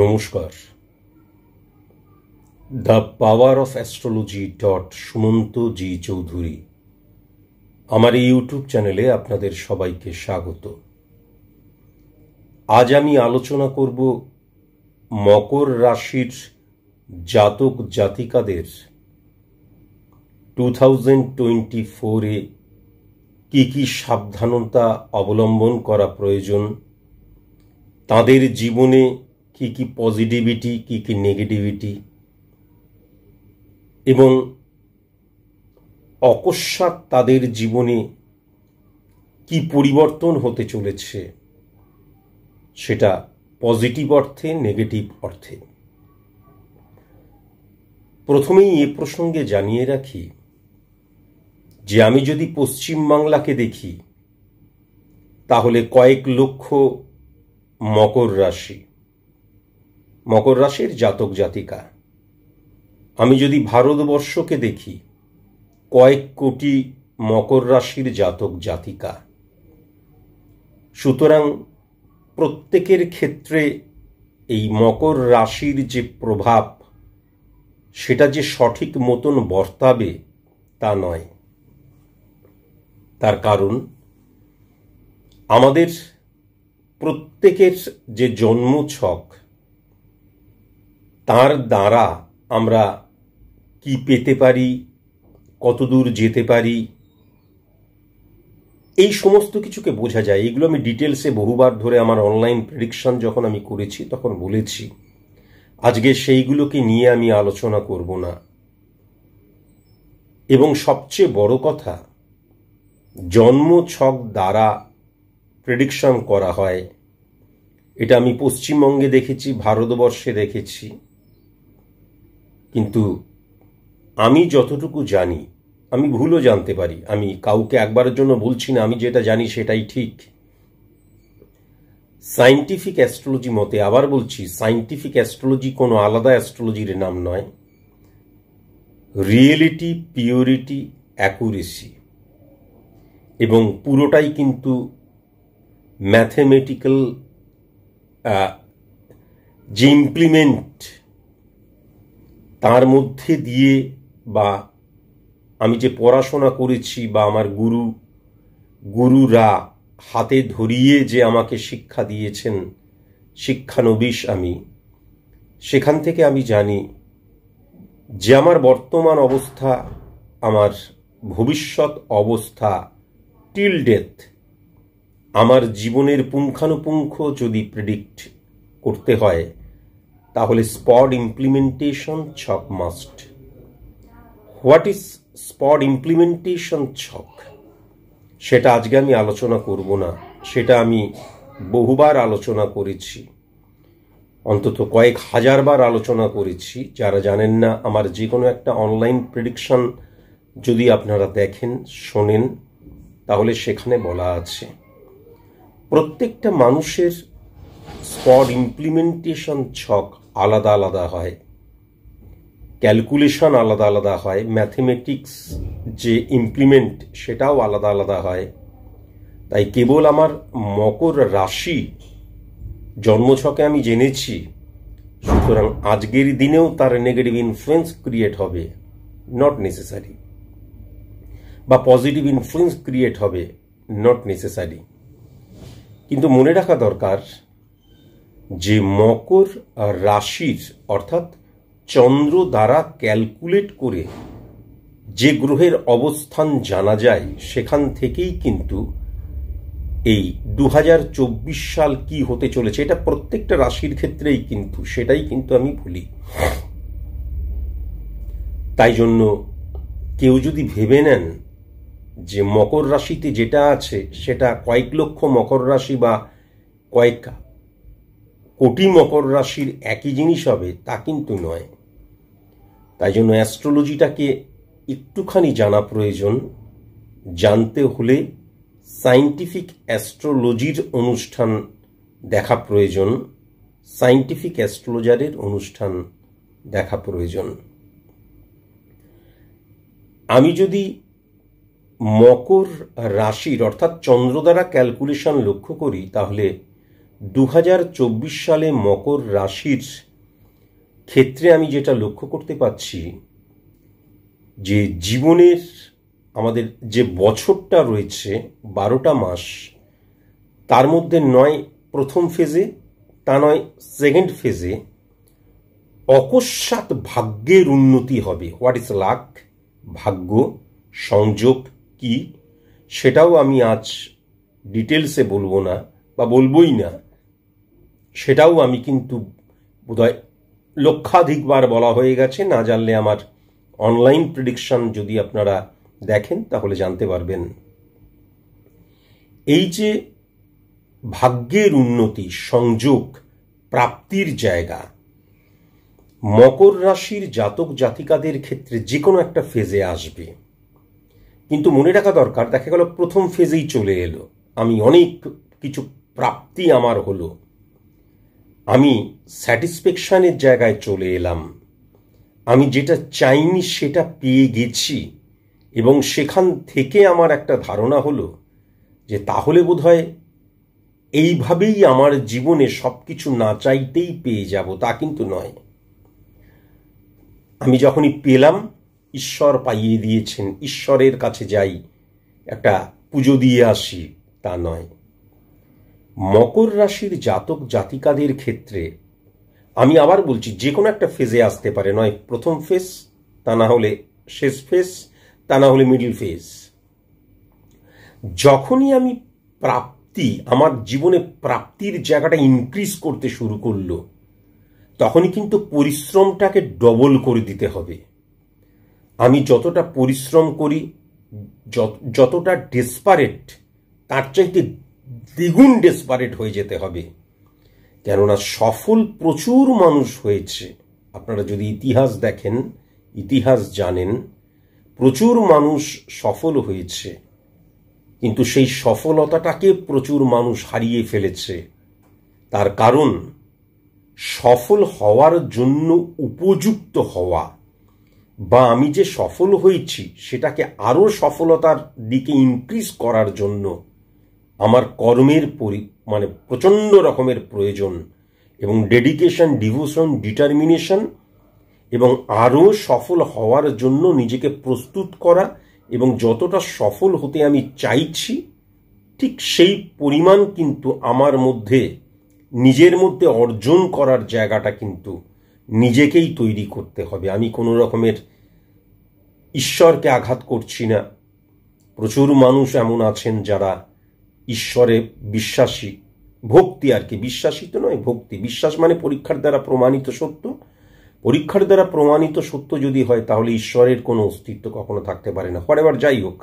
নমস্কার the power of astrology dot Sumanta ji Chowdhury আমার এই ইউটিউব চ্যানেলে আপনাদের সবাইকে স্বাগত আজ আমি আলোচনা করব মকর রাশির জাতক জাতিকাদের টু থাউজেন্ড টোয়েন্টি ফোরে কী কী সাবধানতা অবলম্বন করা প্রয়োজন তাদের জীবনে কি কি পজিটিভিটি কি কি নেগেটিভিটি এবং অকস্মাৎ তাদের জীবনে কি পরিবর্তন হতে চলেছে সেটা পজিটিভ অর্থে নেগেটিভ অর্থে প্রথমেই এ প্রসঙ্গে জানিয়ে রাখি যে আমি যদি পশ্চিমবাংলাকে দেখি তাহলে কয়েক লক্ষ মকর রাশি মকর রাশির জাতক জাতিকা আমি যদি ভারতবর্ষকে দেখি কয়েক কোটি মকর রাশির জাতক জাতিকা সুতরাং প্রত্যেকের ক্ষেত্রে এই মকর রাশির যে প্রভাব সেটা যে সঠিক মতন বর্তাবে তা নয় তার কারণ আমাদের প্রত্যেকের যে জন্ম ছক তার দ্বারা আমরা কি পেতে পারি কতদূর যেতে পারি এই সমস্ত কিছুকে বোঝা যায় এগুলো আমি ডিটেলসে বহুবার ধরে আমার অনলাইন প্রেডিকশন যখন আমি করেছি তখন বলেছি আজকে সেইগুলোকে নিয়ে আমি আলোচনা করব না এবং সবচেয়ে বড় কথা জন্ম ছক দ্বারা প্রেডিকশন করা হয় এটা আমি পশ্চিমবঙ্গে দেখেছি ভারতবর্ষে দেখেছি কিন্তু আমি যতটুকু জানি আমি ভুলও জানতে পারি আমি কাউকে একবারের জন্য বলছি না আমি যেটা জানি সেটাই ঠিক সাইন্টিফিক অ্যাস্ট্রোলজি মতে আবার বলছি সাইন্টিফিক অ্যাস্ট্রোলজি কোনো আলাদা অ্যাস্ট্রোলজির নাম নয় রিয়েলিটি পিওরিটি অ্যাকুরেসি এবং পুরোটাই কিন্তু ম্যাথেমেটিক্যাল যে ইমপ্লিমেন্ট তার মধ্যে দিয়ে বা আমি যে পড়াশোনা করেছি বা আমার গুরু গুরুরা হাতে ধরিয়ে যে আমাকে শিক্ষা দিয়েছেন শিক্ষানবিশ আমি সেখান থেকে আমি জানি যে আমার বর্তমান অবস্থা আমার ভবিষ্যৎ অবস্থা টিল ডেথ আমার জীবনের পুঙ্খানুপুঙ্খ যদি প্রেডিক্ট করতে হয় তাহলে স্পট ইমপ্লিমেন্টেশন ছক must what is spot implementation ছক সেটা আজকে আমি আলোচনা করব না সেটা আমি বহুবার আলোচনা করেছি অন্তত কয়েক হাজারবার আলোচনা করেছি যারা জানেন না আমার যে কোনো একটা অনলাইন প্রেডিকশন যদি আপনারা দেখেন শোনেন তাহলে সেখানে বলা আছে প্রত্যেকটা মানুষের স্পট ইমপ্লিমেন্টেশন ছক আলাদা আলাদা হয় ক্যালকুলেশন আলাদা আলাদা হয় ম্যাথমেটিক্স যে ইমপ্লিমেন্ট সেটাও আলাদা আলাদা হয় তাই কেবল আমার মকর রাশি জন্মছকে আমি জেনেছি সুতরাং আজকের দিনেও তার নেগেটিভ ইনফ্লুয়েন্স ক্রিয়েট হবে নট নেসেসারি বা পজিটিভ ইনফ্লুয়েন্স ক্রিয়েট হবে নট নেসেসারি কিন্তু মনে রাখা দরকার যে মকর রাশির অর্থাৎ চন্দ্র দ্বারা ক্যালকুলেট করে যে গ্রহের অবস্থান জানা যায় সেখান থেকেই কিন্তু এই দু সাল কি হতে চলেছে এটা প্রত্যেকটা রাশির ক্ষেত্রেই কিন্তু সেটাই কিন্তু আমি ভুলি তাই জন্য কেউ যদি ভেবে নেন যে মকর রাশিতে যেটা আছে সেটা কয়েক লক্ষ মকর রাশি বা কয়েক কোটি মকর রাশির একই জিনিস হবে তা কিন্তু নয় তাই জন্য অ্যাস্ট্রোলজিটাকে একটুখানি জানা প্রয়োজন জানতে হলে সাইন্টিফিক অ্যাস্ট্রোলজির অনুষ্ঠান দেখা প্রয়োজন সাইন্টিফিক অ্যাস্ট্রোলজারের অনুষ্ঠান দেখা প্রয়োজন আমি যদি মকর রাশির অর্থাৎ চন্দ্র দ্বারা ক্যালকুলেশন লক্ষ্য করি তাহলে দু সালে মকর রাশির ক্ষেত্রে আমি যেটা লক্ষ্য করতে পাচ্ছি যে জীবনের আমাদের যে বছরটা রয়েছে বারোটা মাস তার মধ্যে নয় প্রথম ফেজে তা নয় সেকেন্ড ফেজে অকস্মাৎ ভাগ্যের উন্নতি হবে হোয়াট ইজ লাক ভাগ্য সংযোগ কি সেটাও আমি আজ ডিটেলসে বলবো না বা বলবোই না সেটাও আমি কিন্তু বোধহয় লক্ষাধিকবার বলা হয়ে গেছে না জানলে আমার অনলাইন প্রেডিকশন যদি আপনারা দেখেন তাহলে জানতে পারবেন এই যে ভাগ্যের উন্নতি সংযোগ প্রাপ্তির জায়গা মকর রাশির জাতক জাতিকাদের ক্ষেত্রে যে কোনো একটা ফেজে আসবে কিন্তু মনে রাখা দরকার দেখা গেল প্রথম ফেজেই চলে এলো আমি অনেক কিছু প্রাপ্তি আমার হলো আমি স্যাটিসফ্যাকশানের জায়গায় চলে এলাম আমি যেটা চাইনি সেটা পেয়ে গেছি এবং সেখান থেকে আমার একটা ধারণা হলো যে তাহলে বোধহয় এইভাবেই আমার জীবনে সব কিছু না চাইতেই পেয়ে যাব তা কিন্তু নয় আমি যখনই পেলাম ঈশ্বর পাইয়ে দিয়েছেন ঈশ্বরের কাছে যাই একটা পুজো দিয়ে আসি তা নয় মকর রাশির জাতক জাতিকাদের ক্ষেত্রে আমি আবার বলছি যে কোনো একটা ফেজে আসতে পারে নয় প্রথম ফেজ তা না হলে শেষ ফেজ তা না হলে মিডিল ফেজ যখনই আমি প্রাপ্তি আমার জীবনে প্রাপ্তির জায়গাটা ইনক্রিজ করতে শুরু করলো তখনই কিন্তু পরিশ্রমটাকে ডবল করে দিতে হবে আমি যতটা পরিশ্রম করি যতটা ডেসপারেট তার চাইতে দ্বিগুণ ডেসপারেট হয়ে যেতে হবে কেননা সফল প্রচুর মানুষ হয়েছে আপনারা যদি ইতিহাস দেখেন ইতিহাস জানেন প্রচুর মানুষ সফল হয়েছে কিন্তু সেই সফলতাটাকে প্রচুর মানুষ হারিয়ে ফেলেছে তার কারণ সফল হওয়ার জন্য উপযুক্ত হওয়া বা আমি যে সফল হয়েছি সেটাকে আরও সফলতার দিকে ইনক্রিজ করার জন্য আমার কর্মের পরি মানে প্রচণ্ড রকমের প্রয়োজন এবং ডেডিকেশন ডিভোশন ডিটারমিনেশন এবং আরও সফল হওয়ার জন্য নিজেকে প্রস্তুত করা এবং যতটা সফল হতে আমি চাইছি ঠিক সেই পরিমাণ কিন্তু আমার মধ্যে নিজের মধ্যে অর্জন করার জায়গাটা কিন্তু নিজেকেই তৈরি করতে হবে আমি কোনো রকমের ঈশ্বরকে আঘাত করছি না প্রচুর মানুষ এমন আছেন যারা ঈশ্বরে বিশ্বাসী ভক্তি আর কি বিশ্বাসী তো নয় ভক্তি বিশ্বাস মানে পরীক্ষার দ্বারা প্রমাণিত সত্য পরীক্ষার দ্বারা প্রমাণিত সত্য যদি হয় তাহলে ঈশ্বরের কোনো অস্তিত্ব কখনো থাকতে পারে না ফরেভার যাই হোক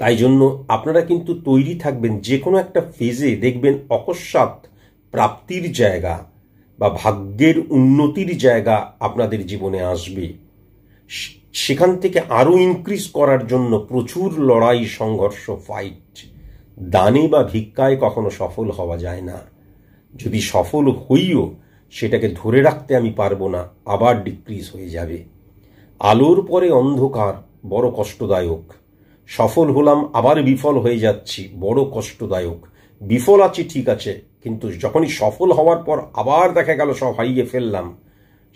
তাই জন্য আপনারা কিন্তু তৈরি থাকবেন যে কোনো একটা ফেজে দেখবেন অকস্মাৎ প্রাপ্তির জায়গা বা ভাগ্যের উন্নতির জায়গা আপনাদের জীবনে আসবে সেখান থেকে আরও ইনক্রিজ করার জন্য প্রচুর লড়াই সংঘর্ষ ফাইট দানে বা ভিক্ষায় কখনো সফল হওয়া যায় না যদি সফল হইও সেটাকে ধরে রাখতে আমি পারবো না আবার ডিক্রিজ হয়ে যাবে আলোর পরে অন্ধকার বড় কষ্টদায়ক সফল হলাম আবার বিফল হয়ে যাচ্ছি বড় কষ্টদায়ক বিফল আছি ঠিক আছে কিন্তু যখনই সফল হওয়ার পর আবার দেখা গেল সব হারিয়ে ফেললাম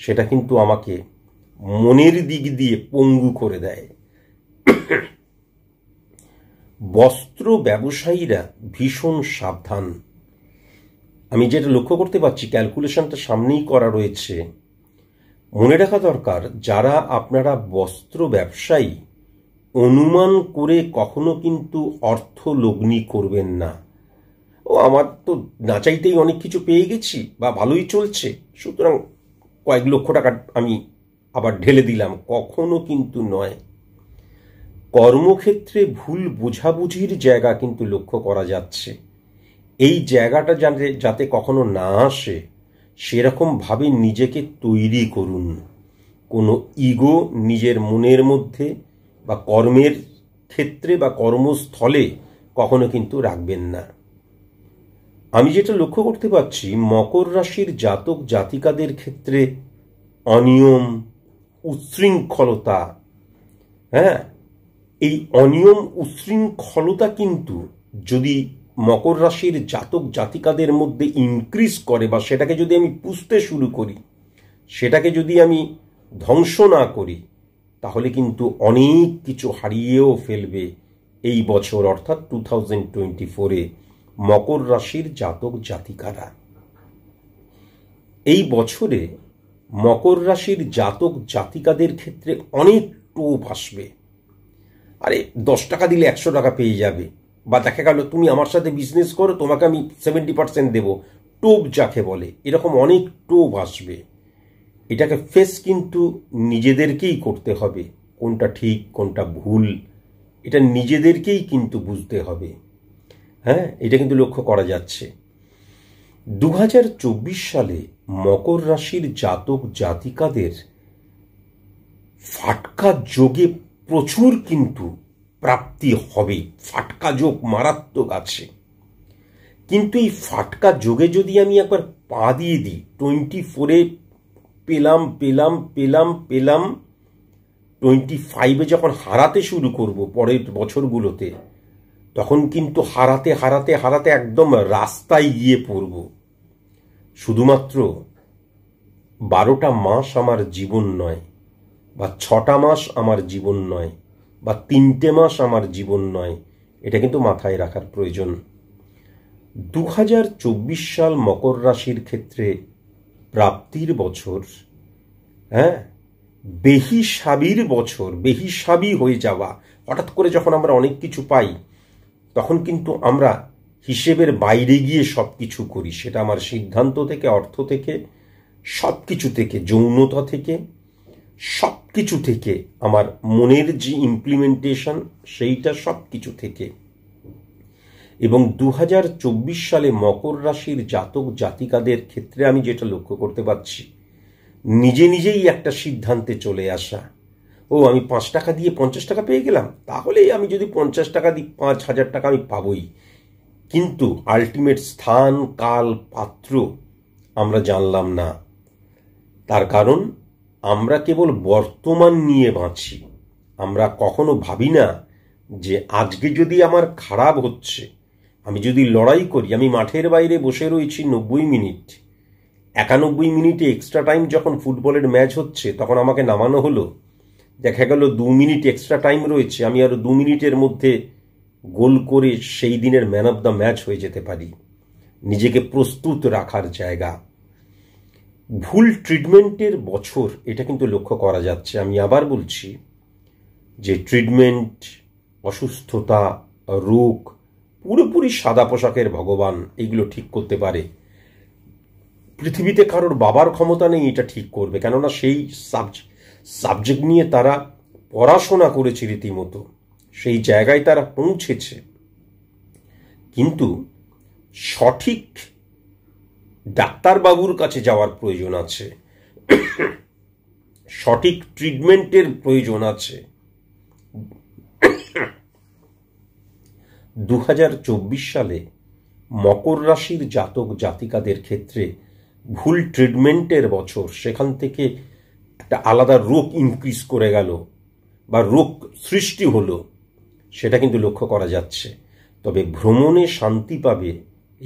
সেটা কিন্তু আমাকে মনের দিক দিয়ে পঙ্গু করে দেয় বস্ত্র ব্যবসায়ীরা ভীষণ সাবধান আমি যেটা লক্ষ্য করতে পারছি ক্যালকুলেশনটা সামনেই করা রয়েছে মনে রাখা দরকার যারা আপনারা বস্ত্র ব্যবসায়ী অনুমান করে কখনো কিন্তু অর্থ লগ্নি করবেন না ও আমার তো নাচাইতেই অনেক কিছু পেয়ে গেছি বা ভালোই চলছে সুতরাং কয়েক লক্ষ টাকা আমি আবার ঢেলে দিলাম কখনো কিন্তু নয় কর্মক্ষেত্রে ভুল বোঝাবুঝির জায়গা কিন্তু লক্ষ্য করা যাচ্ছে এই জায়গাটা যাতে কখনো না আসে সেরকমভাবে নিজেকে তৈরি করুন কোনো ইগো নিজের মনের মধ্যে বা কর্মের ক্ষেত্রে বা কর্মস্থলে কখনো কিন্তু রাখবেন না আমি যেটা লক্ষ্য করতে পারছি মকর রাশির জাতক জাতিকাদের ক্ষেত্রে অনিয়ম উচ্ছৃঙ্খলতা হ্যাঁ এই অনিয়ম উশৃঙ্খলতা কিন্তু যদি মকর রাশির জাতক জাতিকাদের মধ্যে ইনক্রিজ করে বা সেটাকে যদি আমি পুষতে শুরু করি সেটাকে যদি আমি ধ্বংস না করি তাহলে কিন্তু অনেক কিছু হারিয়েও ফেলবে এই বছর অর্থাৎ টু থাউজেন্ড টোয়েন্টি ফোরে মকর রাশির জাতক জাতিকারা এই বছরে মকর রাশির জাতক জাতিকাদের ক্ষেত্রে অনেক টোপ আসবে আরে দশ টাকা দিলে একশো টাকা পেয়ে যাবে বা দেখা গেল তুমি আমার সাথে বিজনেস করো তোমাকে আমি সেভেন্টি পার্সেন্ট দেবো টোপ যাকে বলে এরকম অনেক টোপ আসবে এটাকে ফেস কিন্তু নিজেদেরকেই করতে হবে কোনটা ঠিক কোনটা ভুল এটা নিজেদেরকেই কিন্তু বুঝতে হবে হ্যাঁ এটা কিন্তু লক্ষ্য করা যাচ্ছে দু সালে মকর রাশির জাতক জাতিকাদের ফাটকা যোগে প্রচুর কিন্তু প্রাপ্তি হবে ফাটকা যোগ মারাত্মক আছে কিন্তু এই ফাটকা যোগে যদি আমি একবার পা দিয়ে দিই টোয়েন্টি ফোরে পেলাম পেলাম পেলাম পেলাম টোয়েন্টি ফাইভে যখন হারাতে শুরু করব পরের বছরগুলোতে তখন কিন্তু হারাতে হারাতে হারাতে একদম রাস্তায় গিয়ে পড়ব শুধুমাত্র বারোটা মাস আমার জীবন নয় বা ছটা মাস আমার জীবন নয় বা তিনটে মাস আমার জীবন নয় এটা কিন্তু মাথায় রাখার প্রয়োজন দু সাল মকর রাশির ক্ষেত্রে প্রাপ্তির বছর হ্যাঁ বেহিসাবির বছর বেহিসাবি হয়ে যাওয়া হঠাৎ করে যখন আমরা অনেক কিছু পাই তখন কিন্তু আমরা হিসেবের বাইরে গিয়ে সব কিছু করি সেটা আমার সিদ্ধান্ত থেকে অর্থ থেকে সব কিছু থেকে যৌনতা থেকে সব কিছু থেকে আমার মনের যে ইমপ্লিমেন্টেশন সেইটা সব কিছু থেকে এবং দু সালে মকর রাশির জাতক জাতিকাদের ক্ষেত্রে আমি যেটা লক্ষ্য করতে পারছি নিজে নিজেই একটা সিদ্ধান্তে চলে আসা ও আমি পাঁচ টাকা দিয়ে পঞ্চাশ টাকা পেয়ে গেলাম তাহলে আমি যদি পঞ্চাশ টাকা দিই পাঁচ হাজার টাকা আমি পাবই কিন্তু আলটিমেট স্থান কাল পাত্র আমরা জানলাম না তার কারণ আমরা কেবল বর্তমান নিয়ে বাঁচি আমরা কখনো ভাবি না যে আজকে যদি আমার খারাপ হচ্ছে আমি যদি লড়াই করি আমি মাঠের বাইরে বসে রয়েছি নব্বই মিনিট একানব্বই মিনিটে এক্সট্রা টাইম যখন ফুটবলের ম্যাচ হচ্ছে তখন আমাকে নামানো হলো দেখা গেল দু মিনিট এক্সট্রা টাইম রয়েছে আমি আরও দু মিনিটের মধ্যে গোল করে সেই দিনের ম্যান অফ দ্য ম্যাচ হয়ে যেতে পারি নিজেকে প্রস্তুত রাখার জায়গা ভুল ট্রিটমেন্টের বছর এটা কিন্তু লক্ষ্য করা যাচ্ছে আমি আবার বলছি যে ট্রিটমেন্ট অসুস্থতা রোগ পুরোপুরি সাদা পোশাকের ভগবান এগুলো ঠিক করতে পারে পৃথিবীতে কারোর বাবার ক্ষমতা নেই এটা ঠিক করবে কেননা সেই সাবজেক্ট নিয়ে তারা পড়াশোনা করেছে রীতিমতো সেই জায়গায় তারা পৌঁছেছে কিন্তু সঠিক ডাক্তারবাবুর কাছে যাওয়ার প্রয়োজন আছে সঠিক ট্রিটমেন্টের প্রয়োজন আছে দু সালে মকর রাশির জাতক জাতিকাদের ক্ষেত্রে ভুল ট্রিটমেন্টের বছর সেখান থেকে একটা আলাদা রোগ ইনক্রিজ করে গেল বা রোগ সৃষ্টি হলো সেটা কিন্তু লক্ষ্য করা যাচ্ছে তবে ভ্রমণে শান্তি পাবে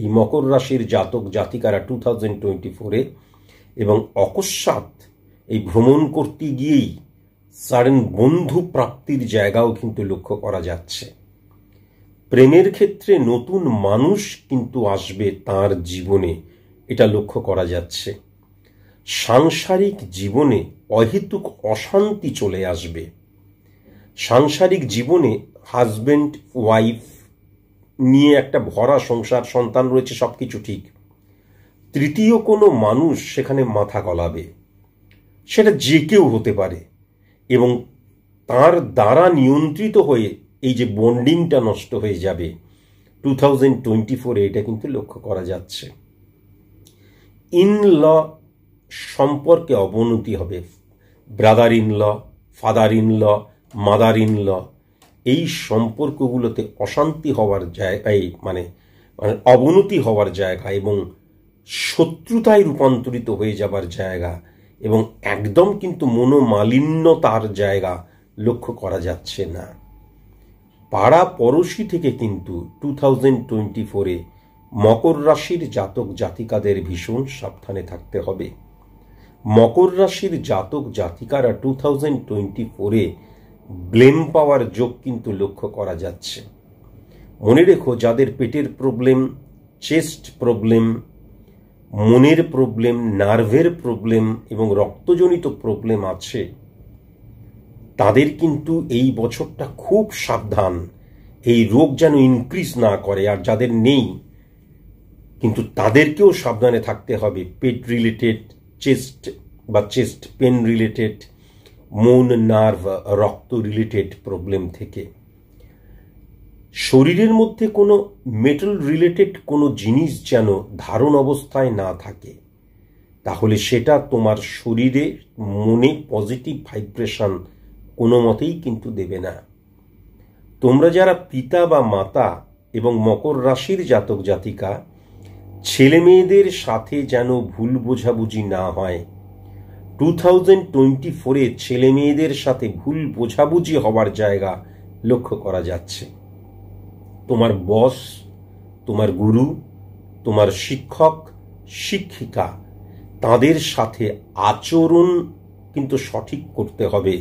এই মকর রাশির জাতক জাতিকারা টু থাউজেন্ড টোয়েন্টি ফোরে এবং অকস্মাৎ এই ভ্রমণ করতে গিয়েই সারেন বন্ধু প্রাপ্তির জায়গাও কিন্তু লক্ষ্য করা যাচ্ছে প্রেমের ক্ষেত্রে নতুন মানুষ কিন্তু আসবে তার জীবনে এটা লক্ষ্য করা যাচ্ছে সাংসারিক জীবনে অহেতুক অশান্তি চলে আসবে সাংসারিক জীবনে হাজব্যান্ড ওয়াইফ নিয়ে একটা ভরা সংসার সন্তান রয়েছে সব কিছু ঠিক তৃতীয় কোনো মানুষ সেখানে মাথা গলাবে সেটা যে কেউ হতে পারে এবং তার দ্বারা নিয়ন্ত্রিত হয়ে এই যে বন্ডিংটা নষ্ট হয়ে যাবে টু থাউজেন্ড টোয়েন্টি ফোরে এটা কিন্তু লক্ষ্য করা যাচ্ছে ইন ল সম্পর্কে অবনতি হবে brother in law father in law mother in law এই সম্পর্কগুলোতে অশান্তি হওয়ার জায়গায় মানে মানে অবনতি হওয়ার জায়গা এবং শত্রুতায় রূপান্তরিত হয়ে যাবার জায়গা এবং একদম কিন্তু মনোমালিন্যতার জায়গা লক্ষ্য করা যাচ্ছে না পাড়া পড়োশি থেকে কিন্তু টু থাউজেন্ড টোয়েন্টি ফোরে মকর রাশির জাতক জাতিকাদের ভীষণ সাবধানে থাকতে হবে মকর রাশির জাতক জাতিকারা টু থাউজেন্ড টোয়েন্টি ফোরে ব্লেম পাওয়ার যোগ কিন্তু লক্ষ্য করা যাচ্ছে মনে রেখো যাদের পেটের প্রবলেম চেস্ট প্রবলেম মনের প্রবলেম নার্ভের প্রবলেম এবং রক্তজনিত প্রবলেম আছে তাদের কিন্তু এই বছরটা খুব সাবধান এই রোগ যেন ইনক্রিজ না করে আর যাদের নেই কিন্তু তাদেরকেও সাবধানে থাকতে হবে পেট রিলেটেড চেস্ট বা চেস্ট পেন রিলেটেড মন নার্ভ রক্ত রিলেটেড প্রবলেম থেকে শরীরের মধ্যে কোনো মেটাল রিলেটেড কোনো জিনিস যেন ধারণ অবস্থায় না থাকে তাহলে সেটা তোমার শরীরে মনে পজিটিভ ভাইব্রেশন কোনো মতেই কিন্তু দেবে না তোমরা যারা পিতা বা মাতা এবং মকর রাশির জাতক জাতিকা ছেলে মেয়েদের সাথে যেন ভুল বোঝাবুঝি না হয় টু থাউজেন্ড টোয়েন্টি ফোরে ছেলে মেয়েদের সাথে ভুল বোঝাবুঝি হওয়ার জায়গা লক্ষ্য করা যাচ্ছে তোমার বস তোমার গুরু তোমার শিক্ষক শিক্ষিকা তাদের সাথে আচরণ কিন্তু সঠিক করতে হবে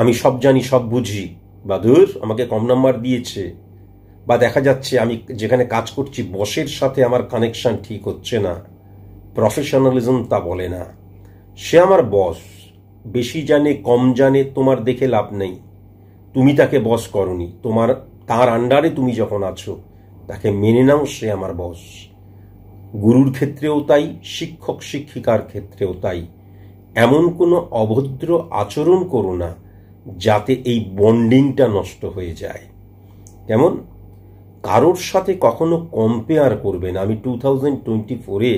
আমি সব জানি সব বুঝি বা ধুর আমাকে কম নাম্বার দিয়েছে বা দেখা যাচ্ছে আমি যেখানে কাজ করছি বসের সাথে আমার কানেকশন ঠিক হচ্ছে না প্রফেশনালিজম তা বলে না সে আমার বস বেশি জানে কম জানে তোমার দেখে লাভ নেই তুমি তাকে বস করনি তোমার তার আন্ডারে তুমি যখন আছো তাকে মেনে নাও সে আমার বস গুরুর ক্ষেত্রেও তাই শিক্ষক শিক্ষিকার ক্ষেত্রেও তাই এমন কোনো অভদ্র আচরণ করো না যাতে এই বন্ডিংটা নষ্ট হয়ে যায় কেমন কারোর সাথে কখনো কম্পেয়ার করবে না আমি টু থাউজেন্ড টোয়েন্টি ফোরে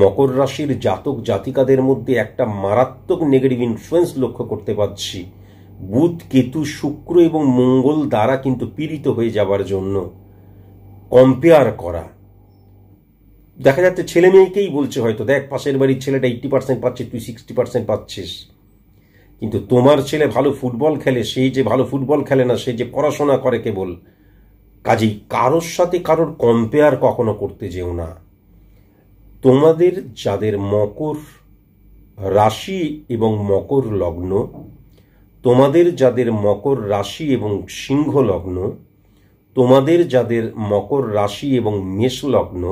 মকর রাশির জাতক জাতিকাদের মধ্যে একটা মারাত্মক নেগেটিভ ইনফ্লুয়েন্স লক্ষ্য করতে পারছি বুধ কেতু শুক্র এবং মঙ্গল দ্বারা কিন্তু পীড়িত হয়ে যাবার জন্য কম্পেয়ার করা দেখা যাচ্ছে ছেলে মেয়েকেই বলছে হয়তো দেখ পাশের বাড়ির ছেলেটা এইট্টি পার্সেন্ট পাচ্ছে তুই সিক্সটি পার্সেন্ট পাচ্ছিস কিন্তু তোমার ছেলে ভালো ফুটবল খেলে সেই যে ভালো ফুটবল খেলে না সে যে পড়াশোনা করে কেবল কাজেই কারোর সাথে কারোর কম্পেয়ার কখনো করতে যেও না তোমাদের যাদের মকর রাশি এবং মকর লগ্ন তোমাদের যাদের মকর রাশি এবং সিংহ লগ্ন তোমাদের যাদের মকর রাশি এবং মেষ লগ্ন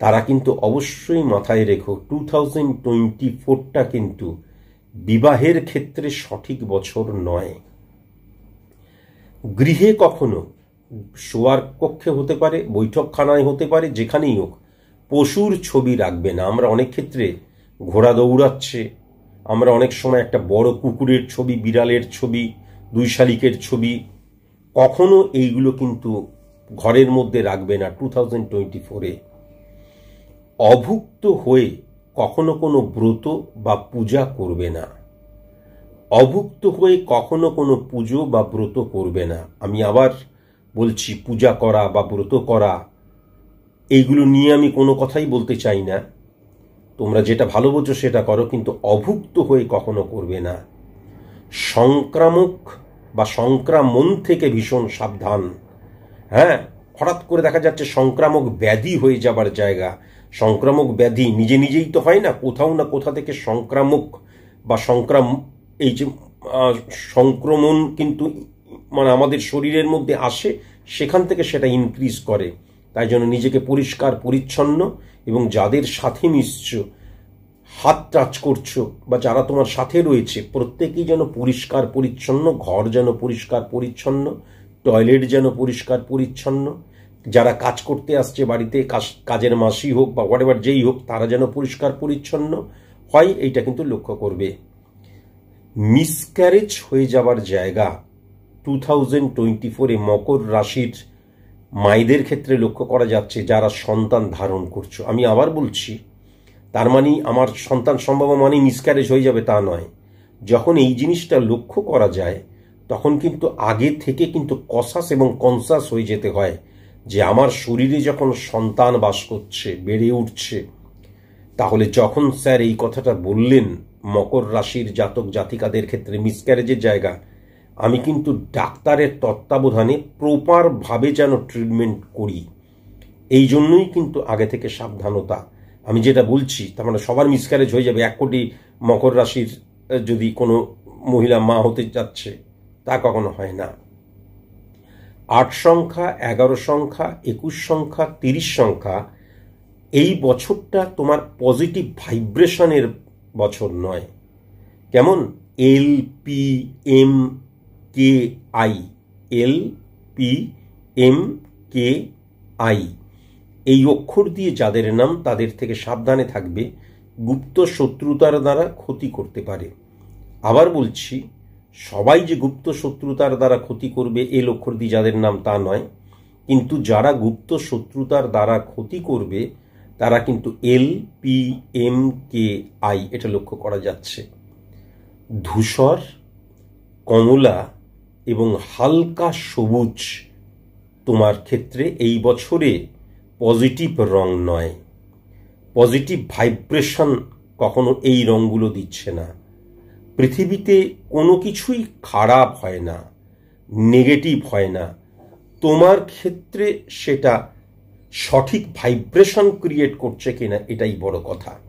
তারা কিন্তু অবশ্যই মাথায় রেখো টু থাউজেন্ড টোয়েন্টি ফোরটা কিন্তু বিবাহের ক্ষেত্রে সঠিক বছর নয় গৃহে কখনো শোয়ার কক্ষে হতে পারে বৈঠকখানায় হতে পারে যেখানেই হোক পশুর ছবি রাখবে না আমরা অনেক ক্ষেত্রে ঘোড়া দৌড়াচ্ছে আমরা অনেক সময় একটা বড় কুকুরের ছবি বিড়ালের ছবি দুই শালিকের ছবি কখনো এইগুলো কিন্তু ঘরের মধ্যে রাখবে না টু থাউজেন্ড টোয়েন্টি ফোরে অভুক্ত হয়ে কখনো কোনো ব্রত বা পূজা করবে না অভুক্ত হয়ে কখনো কোনো পুজো বা ব্রত করবে না আমি আবার বলছি পূজা করা বা ব্রত করা এইগুলো নিয়ে আমি কোনো কথাই বলতে চাই না তোমরা যেটা ভালো বোঝো সেটা করো কিন্তু অভুক্ত হয়ে কখনো করবে না সংক্রামক বা সংক্রামণ থেকে ভীষণ সাবধান হ্যাঁ হঠাৎ করে দেখা যাচ্ছে সংক্রামক ব্যাধি হয়ে যাবার জায়গা সংক্রামক ব্যাধি নিজে নিজেই তো হয় না কোথাও না কোথা থেকে সংক্রামক বা সংক্রাম এই যে সংক্রমণ কিন্তু মানে আমাদের শরীরের মধ্যে আসে সেখান থেকে সেটা ইনক্রিজ করে তাই জন্য নিজেকে পরিষ্কার পরিচ্ছন্ন এবং যাদের সাথে মিশছ হাত টাচ করছো বা যারা তোমার সাথে রয়েছে প্রত্যেকেই যেন পরিষ্কার পরিচ্ছন্ন ঘর যেন পরিষ্কার পরিচ্ছন্ন টয়লেট যেন পরিষ্কার পরিচ্ছন্ন যারা কাজ করতে আসছে বাড়িতে কাজের মাসি হোক বা হোয়াট এভার যেই হোক তারা যেন পরিষ্কার পরিচ্ছন্ন হয় এইটা কিন্তু লক্ষ্য করবে মিসক্যারেজ হয়ে যাওয়ার জায়গা টু থাউজেন্ড টোয়েন্টি ফোরে মকর রাশির মায়েদের ক্ষেত্রে লক্ষ্য করা যাচ্ছে যারা সন্তান ধারণ করছো আমি আবার বলছি তার মানে আমার সন্তান সম্ভব মানে মিসক্যারেজ হয়ে যাবে তা নয় যখন এই জিনিসটা লক্ষ্য করা যায় তখন কিন্তু আগে থেকে কিন্তু কসাস এবং কনসাস হয়ে যেতে হয় যে আমার শরীরে যখন সন্তান বাস করছে বেড়ে উঠছে তাহলে যখন স্যার এই কথাটা বললেন মকর রাশির জাতক জাতিকাদের ক্ষেত্রে মিসক্যারেজের জায়গা আমি কিন্তু ডাক্তারের তত্ত্বাবধানে প্রপারভাবে যেন ট্রিটমেন্ট করি এই জন্যই কিন্তু আগে থেকে সাবধানতা আমি যেটা বলছি তার মানে সবার মিসক্যারেজ হয়ে যাবে এক কোটি মকর রাশির যদি কোনো মহিলা মা হতে যাচ্ছে তা কখনো হয় না আট সংখ্যা এগারো সংখ্যা একুশ সংখ্যা তিরিশ সংখ্যা এই বছরটা তোমার পজিটিভ ভাইব্রেশনের বছর নয় কেমন L P M K I L P M K I এই অক্ষর দিয়ে যাদের নাম তাদের থেকে সাবধানে থাকবে গুপ্ত শত্রুতার দ্বারা ক্ষতি করতে পারে আবার বলছি সবাই যে গুপ্ত শত্রুতার দ্বারা ক্ষতি করবে এ লক্ষর দিয়ে যাদের নাম তা নয় কিন্তু যারা গুপ্ত শত্রুতার দ্বারা ক্ষতি করবে তারা কিন্তু L P M K I এটা লক্ষ্য করা যাচ্ছে ধূসর কমলা এবং হালকা সবুজ তোমার ক্ষেত্রে এই বছরে পজিটিভ রং নয় পজিটিভ ভাইব্রেশন কখনো এই রঙগুলো দিচ্ছে না পৃথিবীতে কোনো কিছুই খারাপ হয় না নেগেটিভ হয় না তোমার ক্ষেত্রে সেটা সঠিক ভাইব্রেশন ক্রিয়েট করছে কিনা এটাই বড় কথা